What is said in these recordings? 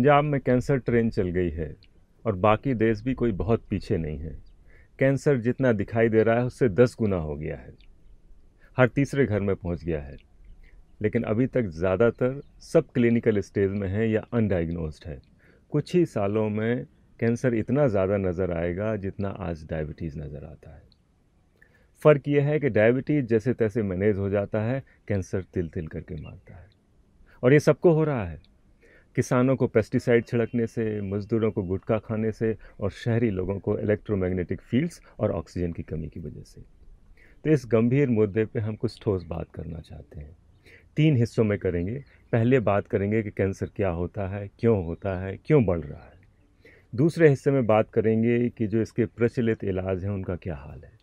पंजाब में cancer train चल गई है और बाकी देश भी कोई बहुत पीछे नहीं है कैंसर जितना दिखाई दे रहा है उससे दस गुना हो गया है हर तीसरे घर में पहुंच गया है लेकिन अभी तक ज़्यादातर सब क्लिनिकल स्टेज में है या अनडाइग्नोस्ड है कुछ ही सालों में कैंसर इतना ज़्यादा नज़र आएगा जितना आज डायबिटीज़ नज़र आता है फ़र्क यह है कि डायबिटीज़ जैसे तैसे मैनेज हो जाता है कैंसर तिल तिल करके मारता है और ये सबको हो रहा है किसानों को पेस्टिसाइड छिड़कने से मजदूरों को गुटखा खाने से और शहरी लोगों को इलेक्ट्रोमैग्नेटिक फील्ड्स और ऑक्सीजन की कमी की वजह से तो इस गंभीर मुद्दे पे हम कुछ ठोस बात करना चाहते हैं तीन हिस्सों में करेंगे पहले बात करेंगे कि कैंसर क्या होता है क्यों होता है क्यों बढ़ रहा है दूसरे हिस्से में बात करेंगे कि जो इसके प्रचलित इलाज हैं उनका क्या हाल है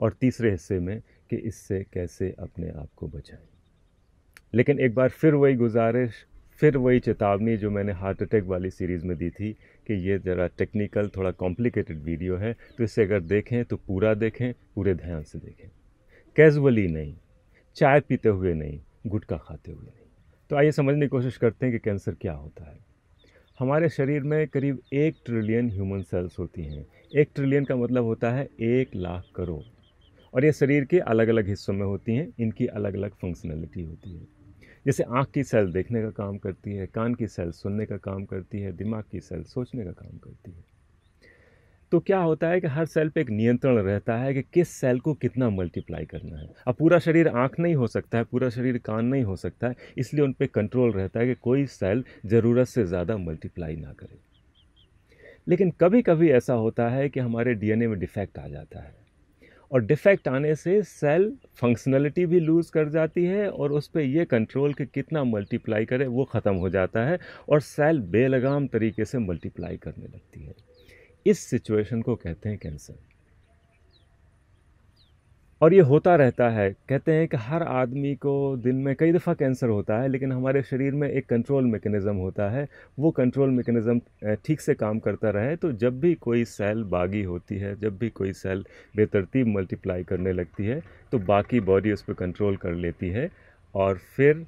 और तीसरे हिस्से में कि इससे कैसे अपने आप को बचाएं लेकिन एक बार फिर वही गुजारिश फिर वही चेतावनी जो मैंने हार्ट अटैक वाली सीरीज़ में दी थी कि ये ज़रा टेक्निकल थोड़ा कॉम्प्लिकेटेड वीडियो है तो इसे अगर देखें तो पूरा देखें पूरे ध्यान से देखें कैजुअली नहीं चाय पीते हुए नहीं गुटखा खाते हुए नहीं तो आइए समझने की कोशिश करते हैं कि कैंसर क्या होता है हमारे शरीर में करीब एक ट्रिलियन ह्यूमन सेल्स होती हैं एक ट्रिलियन का मतलब होता है एक लाख करोड़ और ये शरीर के अलग अलग हिस्सों में होती हैं इनकी अलग अलग फंक्शनैलिटी होती है जैसे आँख की सेल देखने का काम करती है कान की सेल सुनने का काम करती है दिमाग की सेल सोचने का काम करती है तो क्या होता है कि हर सेल पे एक नियंत्रण रहता है कि किस सेल को कितना मल्टीप्लाई करना है अब पूरा शरीर आँख नहीं हो सकता है पूरा शरीर कान नहीं हो सकता है इसलिए उन पर कंट्रोल रहता है कि कोई सेल ज़रूरत से ज़्यादा मल्टीप्लाई ना करे लेकिन कभी कभी ऐसा होता है कि हमारे डीएनए में डिफेक्ट आ जाता है और डिफेक्ट आने से सेल फंक्शनलिटी भी लूज़ कर जाती है और उस पर यह कंट्रोल कि कितना मल्टीप्लाई करे वो ख़त्म हो जाता है और सेल बेलगाम तरीके से मल्टीप्लाई करने लगती है इस सिचुएशन को कहते हैं कैंसर और ये होता रहता है कहते हैं कि हर आदमी को दिन में कई दफ़ा कैंसर होता है लेकिन हमारे शरीर में एक कंट्रोल मेकनिज़म होता है वो कंट्रोल मेकनिज़म ठीक से काम करता रहे तो जब भी कोई सेल बागी होती है जब भी कोई सेल बेतरतीब मल्टीप्लाई करने लगती है तो बाकी बॉडी उस पर कंट्रोल कर लेती है और फिर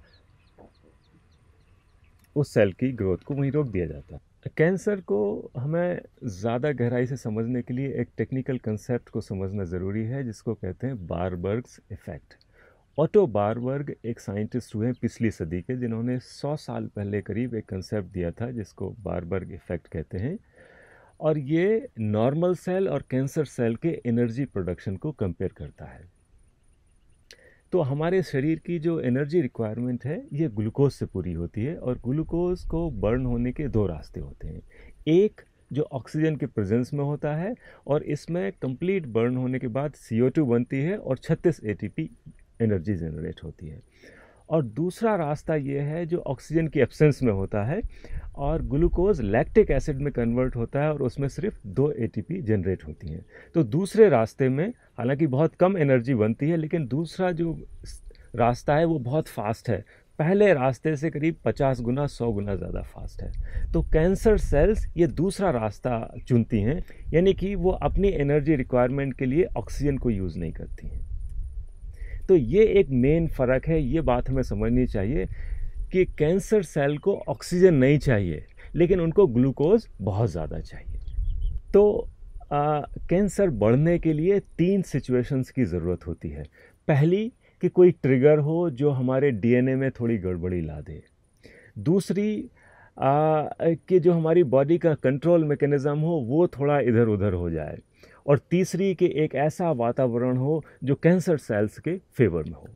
उस सेल की ग्रोथ को वहीं रोक दिया जाता है कैंसर को हमें ज़्यादा गहराई से समझने के लिए एक टेक्निकल कंसेप्ट को समझना ज़रूरी है जिसको कहते हैं बारबर्ग्स इफ़ेक्ट ऑटो बारबर्ग एक साइंटिस्ट हुए पिछली सदी के जिन्होंने 100 साल पहले करीब एक कंसेप्ट दिया था जिसको बारबर्ग इफ़ेक्ट कहते हैं और ये नॉर्मल सेल और कैंसर सेल के एनर्जी प्रोडक्शन को कंपेयर करता है तो हमारे शरीर की जो एनर्जी रिक्वायरमेंट है ये ग्लूकोज से पूरी होती है और ग्लूकोज को बर्न होने के दो रास्ते होते हैं एक जो ऑक्सीजन के प्रेजेंस में होता है और इसमें कंप्लीट बर्न होने के बाद सी बनती है और छत्तीस ए एनर्जी जनरेट होती है और दूसरा रास्ता ये है जो ऑक्सीजन की एब्सेंस में होता है और ग्लूकोज लैक्टिक एसिड में कन्वर्ट होता है और उसमें सिर्फ दो एटीपी जनरेट होती हैं तो दूसरे रास्ते में हालांकि बहुत कम एनर्जी बनती है लेकिन दूसरा जो रास्ता है वो बहुत फास्ट है पहले रास्ते से करीब 50 गुना 100 गुना ज़्यादा फास्ट है तो कैंसर सेल्स ये दूसरा रास्ता चुनती हैं यानी कि वो अपनी एनर्जी रिक्वायरमेंट के लिए ऑक्सीजन को यूज़ नहीं करती हैं तो ये एक मेन फ़र्क है ये बात हमें समझनी चाहिए कि कैंसर सेल को ऑक्सीजन नहीं चाहिए लेकिन उनको ग्लूकोज बहुत ज़्यादा चाहिए तो कैंसर बढ़ने के लिए तीन सिचुएशंस की ज़रूरत होती है पहली कि कोई ट्रिगर हो जो हमारे डीएनए में थोड़ी गड़बड़ी ला दे दूसरी आ, कि जो हमारी बॉडी का कंट्रोल मेकेनिज़्म हो वो थोड़ा इधर उधर हो जाए और तीसरी कि एक ऐसा वातावरण हो जो कैंसर सेल्स के फेवर में हो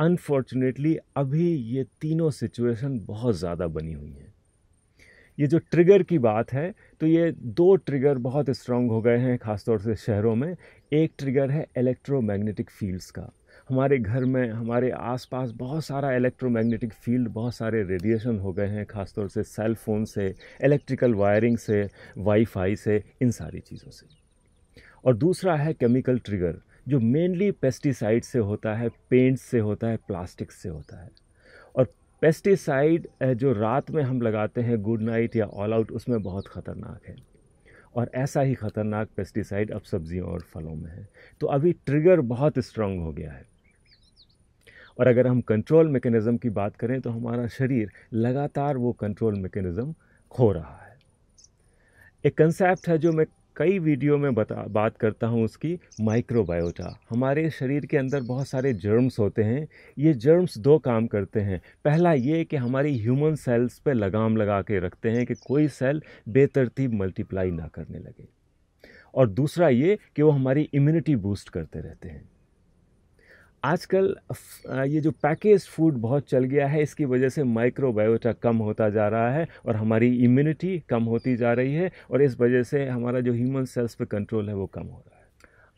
अनफॉर्चुनेटली अभी ये तीनों सिचुएशन बहुत ज़्यादा बनी हुई हैं ये जो ट्रिगर की बात है तो ये दो ट्रिगर बहुत स्ट्रांग हो गए हैं ख़ासतौर से शहरों में एक ट्रिगर है इलेक्ट्रोमैग्नेटिक फील्ड्स का हमारे घर में हमारे आसपास बहुत सारा इलेक्ट्रोमैग्नेटिक फील्ड बहुत सारे रेडिएशन हो गए हैं ख़ासतौर से सेल फोन से इलेक्ट्रिकल वायरिंग से वाईफाई से इन सारी चीज़ों से और दूसरा है केमिकल ट्रिगर जो मेनली पेस्टिसाइड से होता है पेंट से होता है प्लास्टिक से होता है और पेस्टिसाइड जो रात में हम लगाते हैं गुड नाइट या ऑल आउट उसमें बहुत ख़तरनाक है और ऐसा ही ख़तरनाक पेस्टिसाइड अब सब्जियों और फलों में है तो अभी ट्रिगर बहुत स्ट्रांग हो गया है और अगर हम कंट्रोल मेकेनिज़म की बात करें तो हमारा शरीर लगातार वो कंट्रोल मेकेनिज़्म खो रहा है एक कंसेप्ट है जो मैं कई वीडियो में बता बात करता हूँ उसकी माइक्रोबायोटा हमारे शरीर के अंदर बहुत सारे जर्म्स होते हैं ये जर्म्स दो काम करते हैं पहला ये कि हमारी ह्यूमन सेल्स पे लगाम लगा के रखते हैं कि कोई सेल बेतरतीब मल्टीप्लाई ना करने लगे और दूसरा ये कि वो हमारी इम्यूनिटी बूस्ट करते रहते हैं आजकल ये जो पैकेज फूड बहुत चल गया है इसकी वजह से माइक्रोबायोटा कम होता जा रहा है और हमारी इम्यूनिटी कम होती जा रही है और इस वजह से हमारा जो ह्यूमन सेल्स पे कंट्रोल है वो कम हो रहा है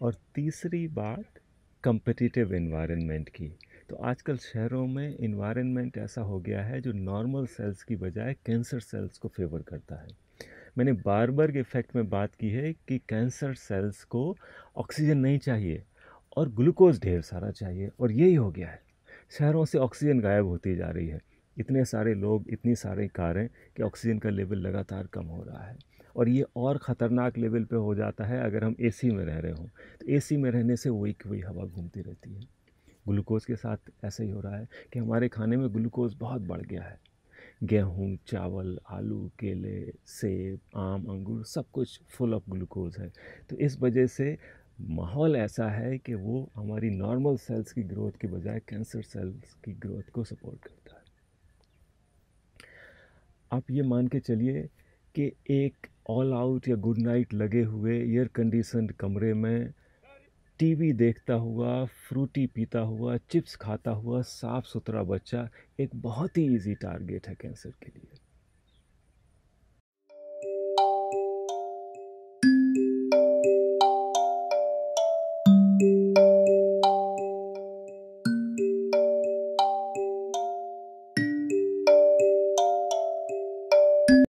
और तीसरी बात कंपटिटिव इन्वायरमेंट की तो आजकल शहरों में इन्वायरमेंट ऐसा हो गया है जो नॉर्मल सेल्स की बजाय कैंसर सेल्स को फेवर करता है मैंने बार बार के इफेक्ट में बात की है कि कैंसर सेल्स को ऑक्सीजन नहीं चाहिए और ग्लूकोज ढेर सारा चाहिए और यही हो गया है शहरों से ऑक्सीजन गायब होती जा रही है इतने सारे लोग इतनी सारे कारें कि ऑक्सीजन का लेवल लगातार कम हो रहा है और ये और ख़तरनाक लेवल पे हो जाता है अगर हम एसी में रह रहे हों तो एसी में रहने से वही की वही हवा घूमती रहती है ग्लूकोज़ के साथ ऐसा ही हो रहा है कि हमारे खाने में ग्लूकोज़ बहुत बढ़ गया है गेहूँ चावल आलू केले सेब आम अंगूर सब कुछ फुल ऑफ ग्लूकोज है तो इस वजह से माहौल ऐसा है कि वो हमारी नॉर्मल सेल्स की ग्रोथ के बजाय कैंसर सेल्स की ग्रोथ को सपोर्ट करता है आप ये मान के चलिए कि एक ऑल आउट या गुड नाइट लगे हुए एयर कंडीशन कमरे में टीवी देखता हुआ फ्रूटी पीता हुआ चिप्स खाता हुआ साफ़ सुथरा बच्चा एक बहुत ही इजी टारगेट है कैंसर के लिए